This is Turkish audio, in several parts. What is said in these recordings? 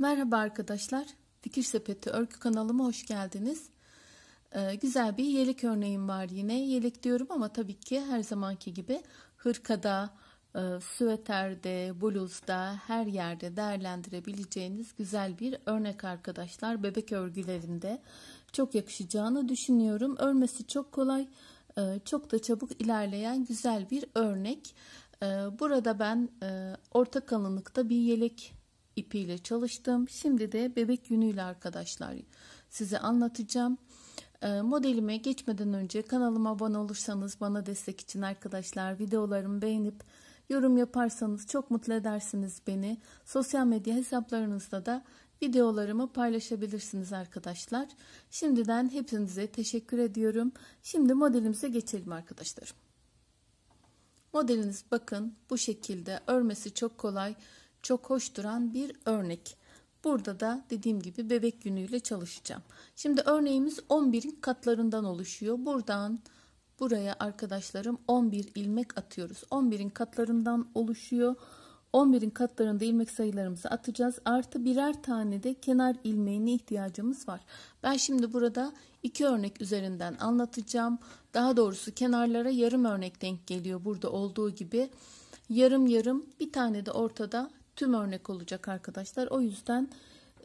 Merhaba arkadaşlar. Fikir Sepeti Örgü kanalıma hoş geldiniz. Ee, güzel bir yelek örneğim var yine. Yelek diyorum ama tabii ki her zamanki gibi hırkada, e, süveterde, bluzda, her yerde değerlendirebileceğiniz güzel bir örnek arkadaşlar. Bebek örgülerinde çok yakışacağını düşünüyorum. Örmesi çok kolay, e, çok da çabuk ilerleyen güzel bir örnek. E, burada ben e, orta kalınlıkta bir yelek ipiyle çalıştım. Şimdi de bebek yünüyle arkadaşlar size anlatacağım. Ee, modelime geçmeden önce kanalıma abone olursanız bana destek için arkadaşlar videolarımı beğenip yorum yaparsanız çok mutlu edersiniz beni. Sosyal medya hesaplarınızda da videolarımı paylaşabilirsiniz arkadaşlar. Şimdiden hepinize teşekkür ediyorum. Şimdi modelimize geçelim arkadaşlar. Modeliniz bakın bu şekilde örmesi çok kolay çok hoş duran bir örnek. Burada da dediğim gibi bebek günüyle çalışacağım. Şimdi örneğimiz 11'in katlarından oluşuyor. Buradan buraya arkadaşlarım 11 ilmek atıyoruz. 11'in katlarından oluşuyor. 11'in katlarında ilmek sayılarımızı atacağız. Artı birer tane de kenar ilmeğine ihtiyacımız var. Ben şimdi burada iki örnek üzerinden anlatacağım. Daha doğrusu kenarlara yarım örnek denk geliyor burada olduğu gibi. Yarım yarım bir tane de ortada tüm örnek olacak arkadaşlar. O yüzden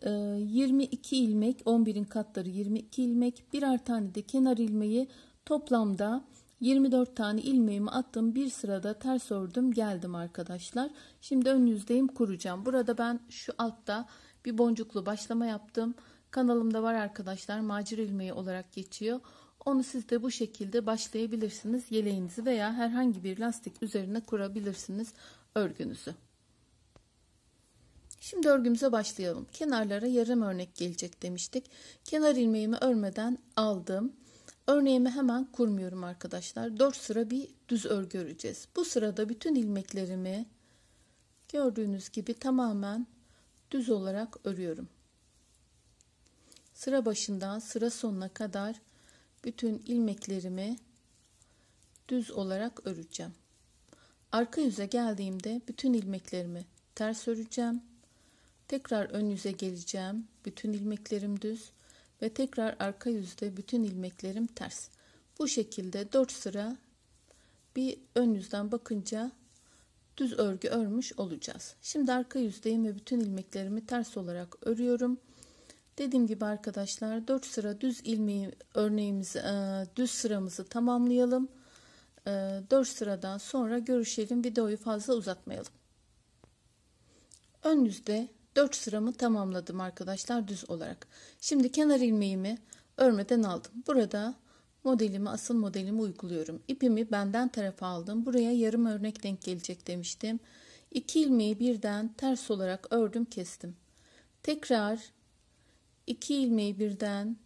22 e, ilmek 11'in katları 22 ilmek birer tane de kenar ilmeği toplamda 24 tane ilmeğimi attım bir sırada ters ördüm geldim arkadaşlar şimdi ön yüzdeyim kuracağım burada ben şu altta bir boncuklu başlama yaptım kanalımda var arkadaşlar macir ilmeği olarak geçiyor onu siz de bu şekilde başlayabilirsiniz yeleğinizi veya herhangi bir lastik üzerine kurabilirsiniz örgünüzü Şimdi örgümüze başlayalım. Kenarlara yarım örnek gelecek demiştik. Kenar ilmeğimi örmeden aldım. Örneğimi hemen kurmuyorum arkadaşlar. 4 sıra bir düz örgü öreceğiz. Bu sırada bütün ilmeklerimi gördüğünüz gibi tamamen düz olarak örüyorum. Sıra başından sıra sonuna kadar bütün ilmeklerimi düz olarak öreceğim. Arka yüze geldiğimde bütün ilmeklerimi ters öreceğim. Tekrar ön yüze geleceğim. Bütün ilmeklerim düz ve tekrar arka yüzde bütün ilmeklerim ters. Bu şekilde 4 sıra bir ön yüzden bakınca düz örgü örmüş olacağız. Şimdi arka yüzdeyim ve bütün ilmeklerimi ters olarak örüyorum. Dediğim gibi arkadaşlar 4 sıra düz ilmeği örneğimizi e, düz sıramızı tamamlayalım. 4 e, sıradan sonra görüşelim. Videoyu fazla uzatmayalım. Ön yüzde 4 sıramı tamamladım arkadaşlar düz olarak. Şimdi kenar ilmeğimi örmeden aldım. Burada modelimi asıl modelimi uyguluyorum. İpimi benden tarafa aldım. Buraya yarım örnek denk gelecek demiştim. 2 ilmeği birden ters olarak ördüm kestim. Tekrar 2 ilmeği birden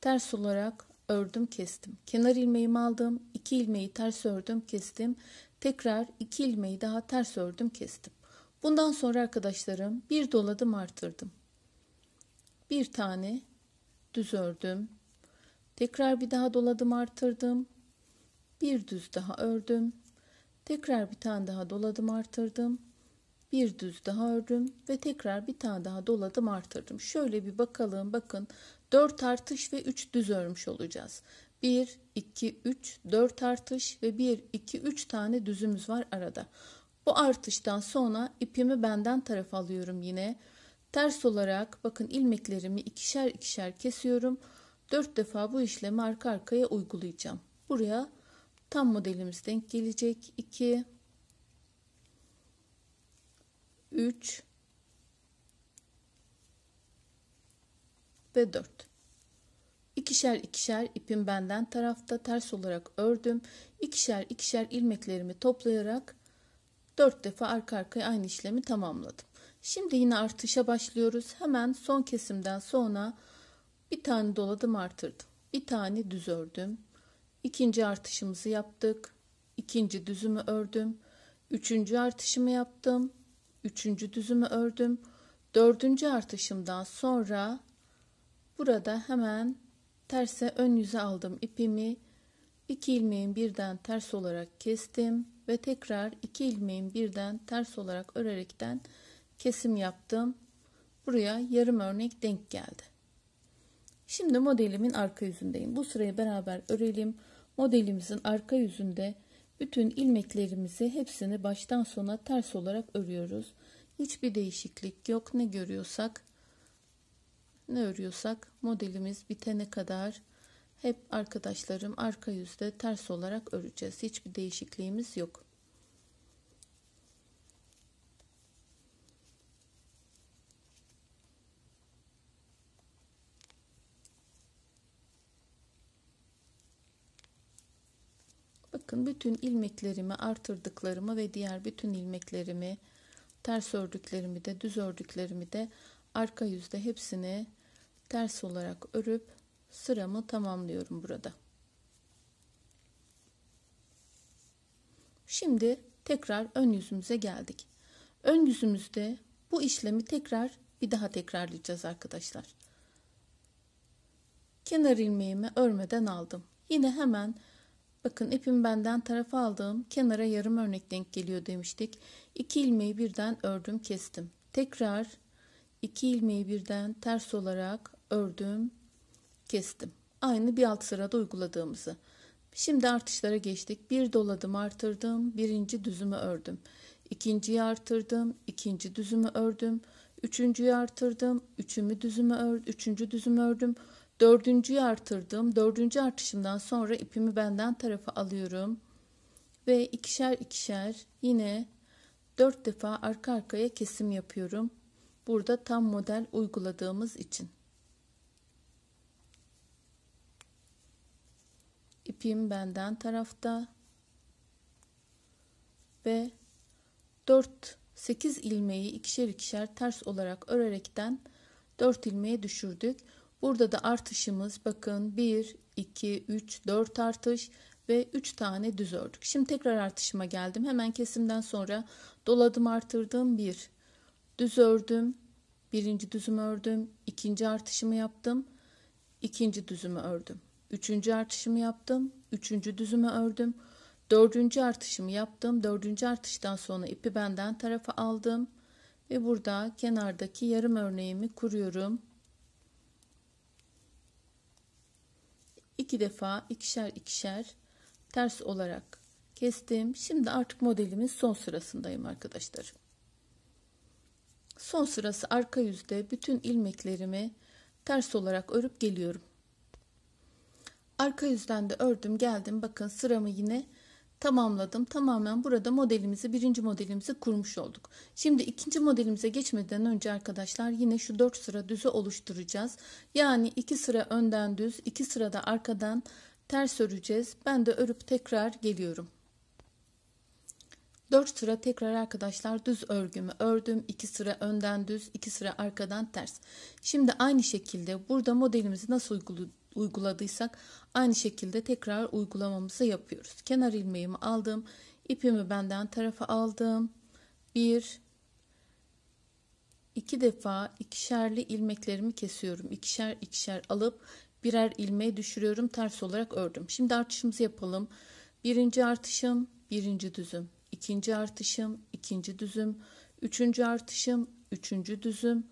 ters olarak ördüm kestim. Kenar ilmeğimi aldım. 2 ilmeği ters ördüm kestim. Tekrar 2 ilmeği daha ters ördüm kestim. Bundan sonra arkadaşlarım bir doladım artırdım. Bir tane düz ördüm. Tekrar bir daha doladım artırdım. Bir düz daha ördüm. Tekrar bir tane daha doladım artırdım. Bir düz daha ördüm ve tekrar bir tane daha doladım artırdım. Şöyle bir bakalım bakın 4 artış ve 3 düz örmüş olacağız. 1, 2, 3, 4 artış ve 1, 2, 3 tane düzümüz var arada. Bu artıştan sonra ipimi benden taraf alıyorum yine. Ters olarak bakın ilmeklerimi ikişer ikişer kesiyorum. dört defa bu işlemi arka arkaya uygulayacağım. Buraya tam modelimiz denk gelecek. 2 3 ve 4. İkişer ikişer ipim benden tarafta ters olarak ördüm. İkişer ikişer ilmeklerimi toplayarak 4 defa arka arkaya aynı işlemi tamamladım. Şimdi yine artışa başlıyoruz. Hemen son kesimden sonra bir tane doladım artırdım. Bir tane düz ördüm. İkinci artışımızı yaptık. İkinci düzümü ördüm. Üçüncü artışımı yaptım. Üçüncü düzümü ördüm. Dördüncü artışımdan sonra burada hemen terse ön yüze aldım ipimi 2 ilmeğin birden ters olarak kestim ve tekrar 2 ilmeğin birden ters olarak örerekten kesim yaptım. Buraya yarım örnek denk geldi. Şimdi modelimin arka yüzündeyim. Bu sırayı beraber örelim. Modelimizin arka yüzünde bütün ilmeklerimizi hepsini baştan sona ters olarak örüyoruz. Hiçbir değişiklik yok. Ne görüyorsak ne örüyorsak modelimiz bitene kadar hep arkadaşlarım arka yüzde ters olarak öreceğiz. Hiçbir değişikliğimiz yok. Bakın bütün ilmeklerimi artırdıklarımı ve diğer bütün ilmeklerimi ters ördüklerimi de düz ördüklerimi de arka yüzde hepsini ters olarak örüp sıramı tamamlıyorum burada. Şimdi tekrar ön yüzümüze geldik. Ön yüzümüzde bu işlemi tekrar bir daha tekrarlayacağız arkadaşlar. Kenar ilmeğimi örmeden aldım. Yine hemen bakın ipim benden tarafa aldığım kenara yarım örnek denk geliyor demiştik. 2 ilmeği birden ördüm kestim. Tekrar 2 ilmeği birden ters olarak ördüm kestim. Aynı bir alt sırada uyguladığımızı. Şimdi artışlara geçtik. Bir doladım artırdım. Birinci düzümü ördüm. İkinciyi artırdım. ikinci düzümü ördüm. Üçüncüyü artırdım. Üçümü düzümü ördüm. Üçüncü düzümü ördüm. Dördüncüyü artırdım. Dördüncü artışımdan sonra ipimi benden tarafa alıyorum. Ve ikişer ikişer yine dört defa arka arkaya kesim yapıyorum. Burada tam model uyguladığımız için. ipim benden tarafta ve 4 8 ilmeği ikişer ikişer ters olarak örerekten 4 ilmeğe düşürdük. Burada da artışımız bakın 1 2 3 4 artış ve 3 tane düz ördük. Şimdi tekrar artışıma geldim. Hemen kesimden sonra doladım artırdım 1 düz ördüm. Birinci düzümü ördüm. ikinci artışımı yaptım. ikinci düzümü ördüm. Üçüncü artışımı yaptım. Üçüncü düzümü ördüm. Dördüncü artışımı yaptım. Dördüncü artıştan sonra ipi benden tarafa aldım. Ve burada kenardaki yarım örneğimi kuruyorum. İki defa ikişer ikişer ters olarak kestim. Şimdi artık modelimin son sırasındayım arkadaşlar. Son sırası arka yüzde bütün ilmeklerimi ters olarak örüp geliyorum. Arka yüzden de ördüm geldim. Bakın sıramı yine tamamladım. Tamamen burada modelimizi birinci modelimizi kurmuş olduk. Şimdi ikinci modelimize geçmeden önce arkadaşlar yine şu dört sıra düzü oluşturacağız. Yani iki sıra önden düz iki sıra da arkadan ters öreceğiz. Ben de örüp tekrar geliyorum. 4 sıra tekrar arkadaşlar düz örgümü ördüm. 2 sıra önden düz, 2 sıra arkadan ters. Şimdi aynı şekilde burada modelimizi nasıl uyguladıysak aynı şekilde tekrar uygulamamızı yapıyoruz. Kenar ilmeğimi aldım. ipimi benden tarafa aldım. Bir, iki defa ikişerli ilmeklerimi kesiyorum. İkişer ikişer alıp birer ilmeği düşürüyorum. Ters olarak ördüm. Şimdi artışımızı yapalım. Birinci artışım, birinci düzüm. İkinci artışım, ikinci düzüm. Üçüncü artışım, üçüncü düzüm.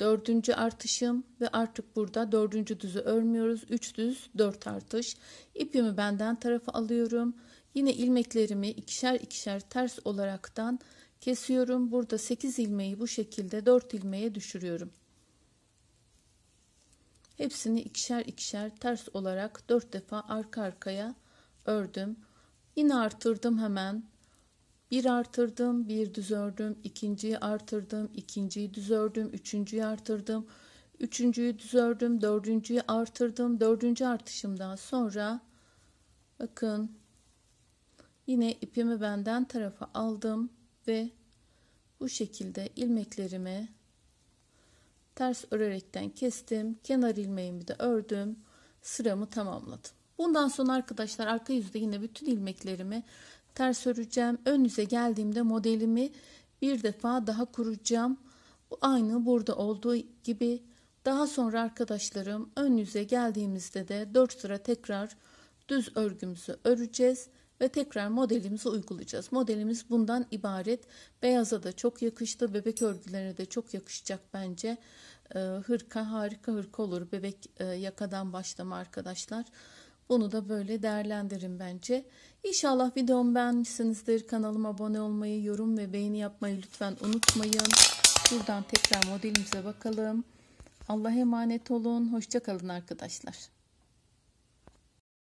Dördüncü artışım ve artık burada dördüncü düzü örmüyoruz. Üç düz, dört artış. İpimi benden tarafa alıyorum. Yine ilmeklerimi ikişer ikişer ters olaraktan kesiyorum. Burada sekiz ilmeği bu şekilde dört ilmeğe düşürüyorum. Hepsini ikişer ikişer ters olarak dört defa arka arkaya ördüm. Yine artırdım hemen bir artırdım, bir düz ördüm, ikinciyi artırdım, ikinciyi düz ördüm, üçüncüyü artırdım, üçüncüyü düz ördüm, dördüncüyü artırdım, dördüncü artışımdan sonra bakın yine ipimi benden tarafa aldım ve bu şekilde ilmeklerimi ters örerekten kestim. Kenar ilmeğimi de ördüm. Sıramı tamamladım. Bundan sonra arkadaşlar arka yüzde yine bütün ilmeklerimi Ters öreceğim. Ön yüze geldiğimde modelimi bir defa daha kuracağım. Aynı burada olduğu gibi. Daha sonra arkadaşlarım ön yüze geldiğimizde de 4 sıra tekrar düz örgümüzü öreceğiz ve tekrar modelimizi uygulayacağız. Modelimiz bundan ibaret. Beyaza da çok yakıştı. Bebek örgülerine de çok yakışacak bence. Ee, hırka harika hırka olur. Bebek e, yakadan başlama arkadaşlar. Bunu da böyle değerlendirin bence. İnşallah videomu beğenmişsinizdir. Kanalıma abone olmayı, yorum ve beğeni yapmayı lütfen unutmayın. Buradan tekrar modelimize bakalım. Allah'a emanet olun. Hoşçakalın arkadaşlar.